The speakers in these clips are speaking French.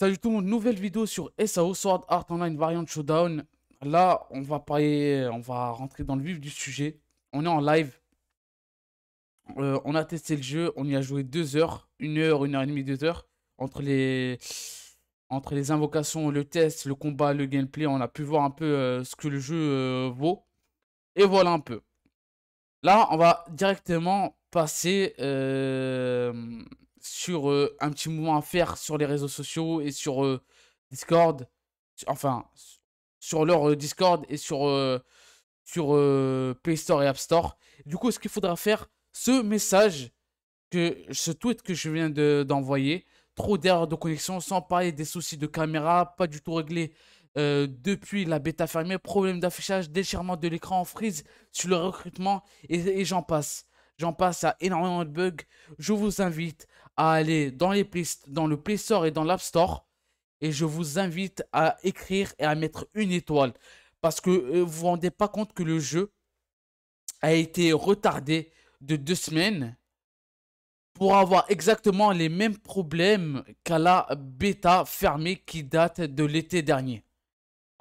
Salut tout le monde, nouvelle vidéo sur SAO Sword Art Online Variant Showdown. Là, on va parler, on va rentrer dans le vif du sujet. On est en live. Euh, on a testé le jeu, on y a joué deux heures, une heure, une heure et demie, deux heures. Entre les, entre les invocations, le test, le combat, le gameplay, on a pu voir un peu euh, ce que le jeu euh, vaut. Et voilà un peu. Là, on va directement passer sur euh, un petit mouvement à faire sur les réseaux sociaux et sur euh, Discord. Enfin, sur leur euh, Discord et sur, sur Play Store et App Store. Du coup, ce qu'il faudra faire, ce message, que ce tweet que je viens d'envoyer, trop d'erreurs de connexion, sans parler des soucis de caméra, pas du tout réglé depuis la bêta fermée, problème d'affichage, déchirement de l'écran en freeze sur le recrutement et j'en passe. J'en passe à énormément de bugs. Je vous invite à aller dans, les dans le Play Store et dans l'App Store. Et je vous invite à écrire et à mettre une étoile. Parce que euh, vous ne vous rendez pas compte que le jeu a été retardé de deux semaines pour avoir exactement les mêmes problèmes qu'à la bêta fermée qui date de l'été dernier.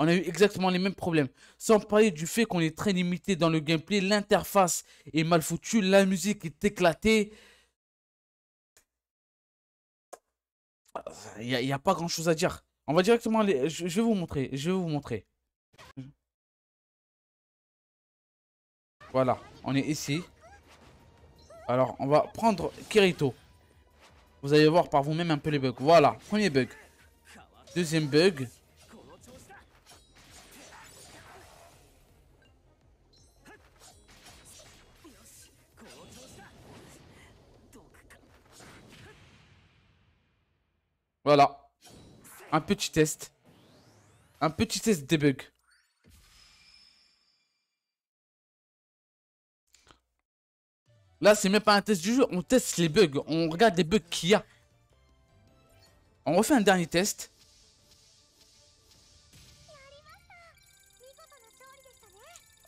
On a eu exactement les mêmes problèmes. Sans parler du fait qu'on est très limité dans le gameplay, l'interface est mal foutue, la musique est éclatée, Il n'y a, pas grand chose à dire. On va directement aller. Je, vais vous montrer. Je vais vous montrer. Voilà. On est ici. Alors, on va prendre Kirito. Vous allez voir par vous-même un peu les bugs. Voilà. Premier bug. Deuxième bug. Voilà. Un petit test. Un petit test debug. Là, c'est même pas un test du jeu. On teste les bugs. On regarde les bugs qu'il y a. On refait un dernier test.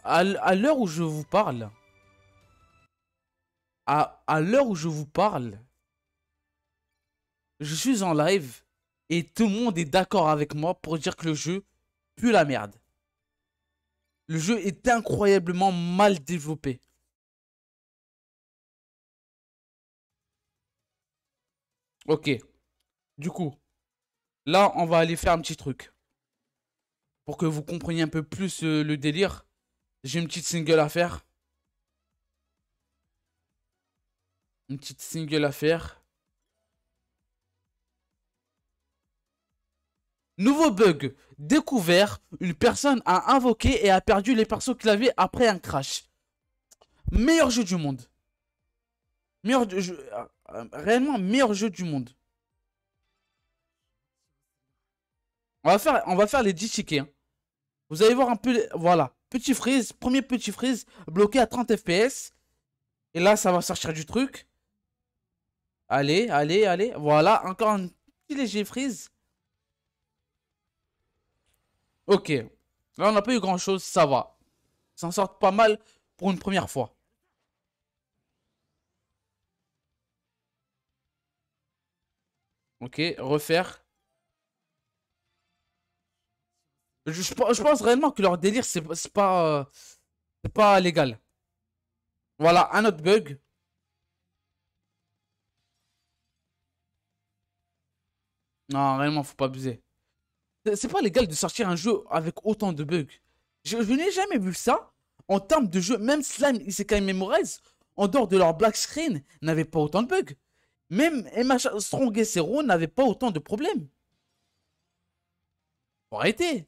à l'heure où je vous parle, à, à l'heure où je vous parle, je suis en live et tout le monde est d'accord avec moi pour dire que le jeu pue la merde. Le jeu est incroyablement mal développé. Ok. Du coup, là, on va aller faire un petit truc. Pour que vous compreniez un peu plus euh, le délire, j'ai une petite single à faire. Une petite single à faire. Nouveau bug. Découvert, une personne a invoqué et a perdu les persos qu'il avait après un crash. Meilleur jeu du monde. Meilleur jeu... Euh, euh, réellement, meilleur jeu du monde. On va faire, on va faire les 10 tickets. Hein. Vous allez voir un peu... Voilà. Petit freeze. Premier petit freeze. Bloqué à 30 fps. Et là, ça va sortir du truc. Allez, allez, allez. Voilà. Encore un petit léger freeze. Ok. Là, on n'a pas eu grand-chose, ça va. S'en sort pas mal pour une première fois. Ok, refaire. Je, pense réellement que leur délire, c'est pas, pas légal. Voilà, un autre bug. Non, réellement, faut pas abuser. C'est pas légal de sortir un jeu avec autant de bugs. Je, n'ai jamais vu ça en termes de jeu. Même Slime Isekai Memories, en dehors de leur black screen, n'avait pas autant de bugs. Même MH et Zero n'avait pas autant de problèmes. Arrêtez.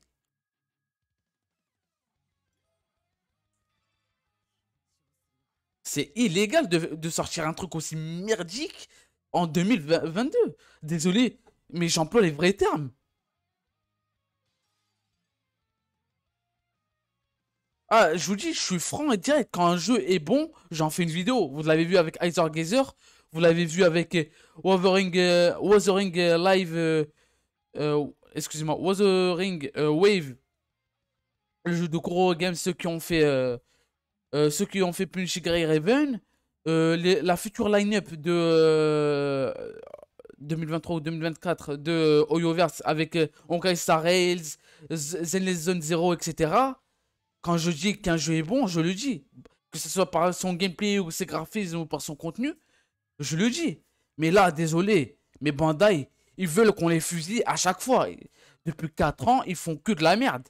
C'est illégal de, de, sortir un truc aussi merdique en 2022. Désolé, mais j'emploie les vrais termes. Ah, je vous dis, je suis franc et direct. Quand un jeu est bon, j'en fais une vidéo. Vous l'avez vu avec Isaac Gazer, vous l'avez vu avec euh, Wuthering, euh, euh, Live. Excusez-moi, Wuthering Wave. Le jeu de Kuro Games, ceux qui ont fait. ceux qui ont fait Grey Raven. la future line-up de. 2023 ou 2024 de Oyoverse avec Onkai Star Rails, Zenless Zone Zero, etc quand je dis qu'un jeu est bon, je le dis. Que ce soit par son gameplay ou ses graphismes ou par son contenu, je le dis. Mais là, désolé, mes Bandai, ils veulent qu'on les fusille à chaque fois. Depuis 4 ans, ils font que de la merde.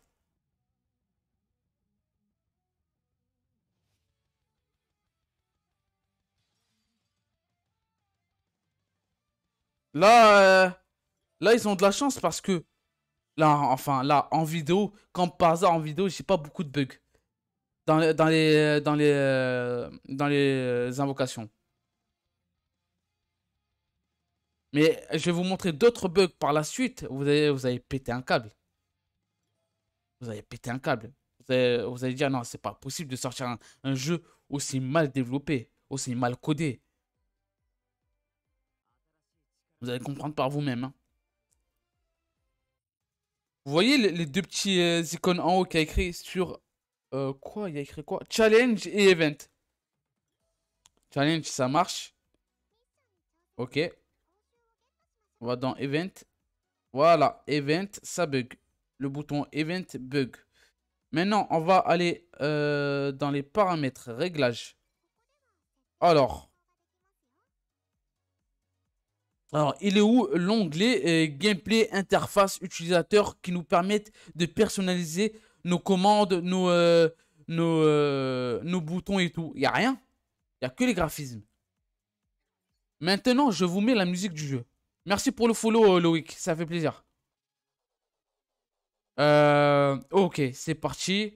Là, euh, là, ils ont de la chance parce que Là, enfin, là, en vidéo, comme par hasard en vidéo, j'ai pas beaucoup de bugs. Dans, dans, les, dans, les, euh, dans les euh, invocations. Mais je vais vous montrer d'autres bugs par la suite. Vous allez, vous avez péter un câble. Vous avez péter un câble. Vous allez, dire non, c'est pas possible de sortir un, jeu aussi mal développé, aussi mal codé. Vous allez comprendre par vous-même. Hein. Vous voyez les deux petits euh, icônes en haut qui a écrit sur... Euh, quoi Il y a écrit quoi Challenge et Event. Challenge, ça marche. Ok. On va dans Event. Voilà, Event, ça bug. Le bouton Event bug. Maintenant, on va aller euh, dans les paramètres, réglages. Alors, alors, il est où l'onglet euh, gameplay interface utilisateur qui nous permettent de personnaliser nos commandes, nos, euh, euh, nos, boutons et tout Il n'y a rien. Il n'y a que les graphismes. Maintenant, je vous mets la musique du jeu. Merci pour le follow, Loïc. Ça fait plaisir. ok, c'est parti.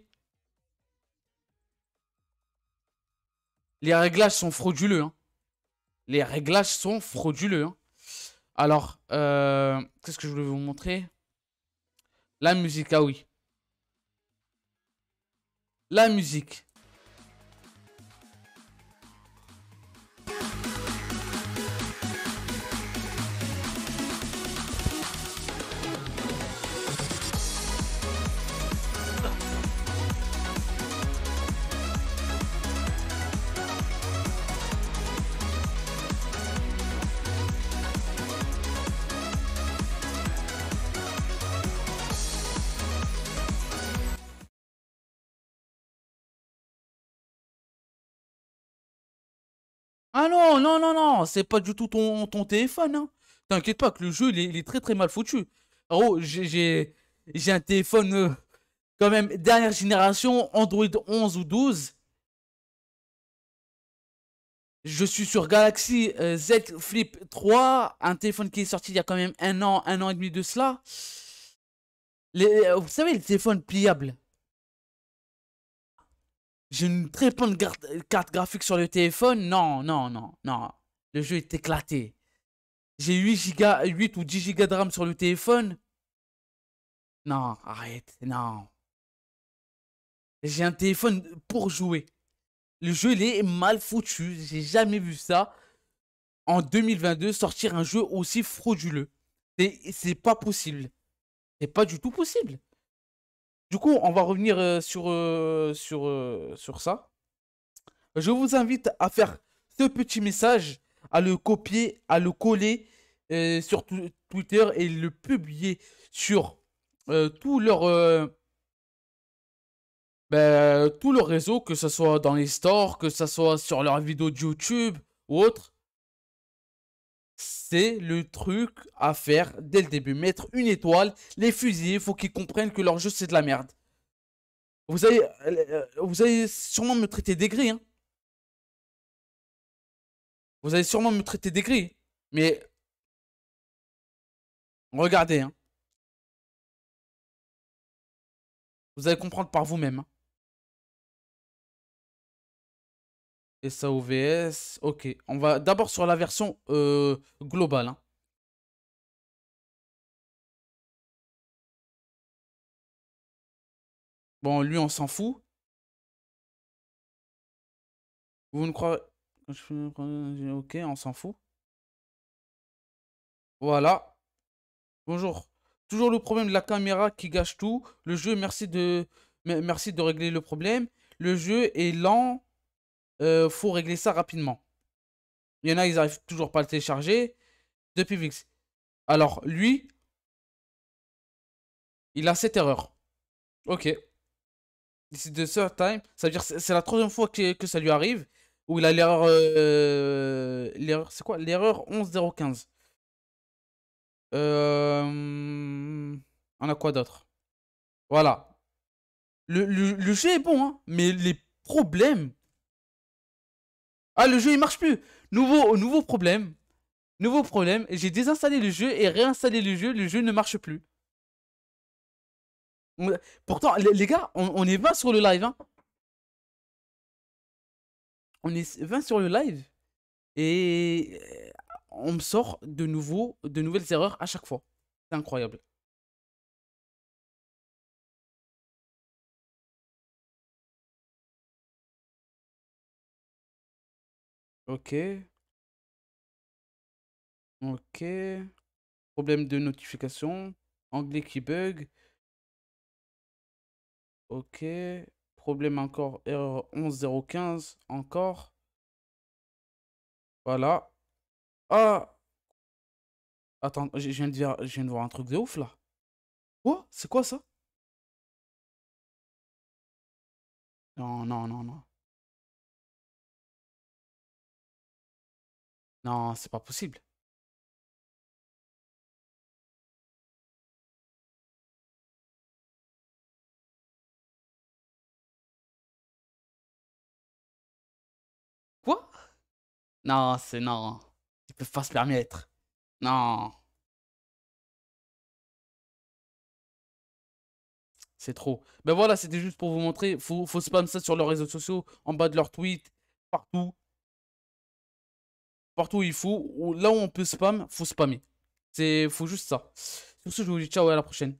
Les réglages sont frauduleux. Hein. Les réglages sont frauduleux. Hein. Alors, euh, qu'est-ce que je voulais vous montrer La musique, ah oui. La musique. Ah non, non, non, non, c'est pas du tout ton, téléphone. Hein. T'inquiète pas que le jeu, il est, très très mal foutu. Oh, j'ai un téléphone euh, quand même dernière génération, Android 11 ou 12. Je suis sur Galaxy euh, Z Flip 3, un téléphone qui est sorti il y a quand même un an, un an et demi de cela. Euh, vous savez, le téléphone pliable j'ai une très bonne carte graphique sur le téléphone. Non, non, non, non. Le jeu est éclaté. J'ai 8, 8 ou 10 gigas de RAM sur le téléphone. Non, arrête, non. J'ai un téléphone pour jouer. Le jeu, il est mal foutu. J'ai jamais vu ça. En 2022, sortir un jeu aussi frauduleux. C'est pas possible. C'est pas du tout possible. Du coup, on va revenir euh, sur, euh, sur, euh, sur ça. Je vous invite à faire ce petit message, à le copier, à le coller sur Twitter et le publier sur tous leurs ben, tout le réseau, que ce soit dans les stores, que ce soit sur leurs vidéos de YouTube ou autre. C'est le truc à faire dès le début. Mettre une étoile, les fusils, il faut qu'ils comprennent que leur jeu c'est de la merde. Vous allez, euh, vous allez sûrement me traiter d'aigri. Hein. Vous allez sûrement me traiter d'aigri. Mais regardez. Hein. Vous allez comprendre par vous-même. Hein. et ça vs ok. On va d'abord sur la version euh, globale. Hein. Bon, lui, on s'en fout. Vous ne croyez... Ok, on s'en fout. Voilà. Bonjour. Toujours le problème de la caméra qui gâche tout. Le jeu, merci de, merci de régler le problème. Le jeu est lent euh, faut régler ça rapidement. Il y en a, ils n'arrivent toujours pas à le télécharger depuis VIX. Alors, lui, il a cette erreur. Ok. C'est de third time. Ça veut dire c'est la troisième fois que, ça lui arrive. Où il a l'erreur. Euh, l'erreur, c'est quoi L'erreur 11015. Euh, on a quoi d'autre Voilà. Le, le, le, jeu est bon, hein, mais les problèmes ah, le jeu il marche plus. Nouveau, euh, nouveau problème. Nouveau problème. J'ai désinstallé le jeu et réinstallé le jeu. Le jeu ne marche plus. Pourtant, les gars, on, est 20 sur le live. Hein. On est 20 sur le live. Et euh, on me sort de nouveau, de nouvelles erreurs à chaque fois. C'est incroyable. Ok. Ok. Problème de notification. Anglais qui bug. Ok. Problème encore. Erreur 11015. Encore. Voilà. Ah Attends, je viens, de dire, je viens de voir un truc de ouf là. Quoi C'est quoi ça Non, non, non, non. Non, c'est pas possible. Quoi Non, c'est non. Il peut pas se permettre. Non. C'est trop. Ben voilà, c'était juste pour vous montrer. Faut, faut spam ça sur leurs réseaux sociaux, en bas de leurs tweets, partout. Partout où il faut, là où on peut spam, faut spammer. C'est faut juste ça. Sur ce, je vous dis ciao et à la prochaine.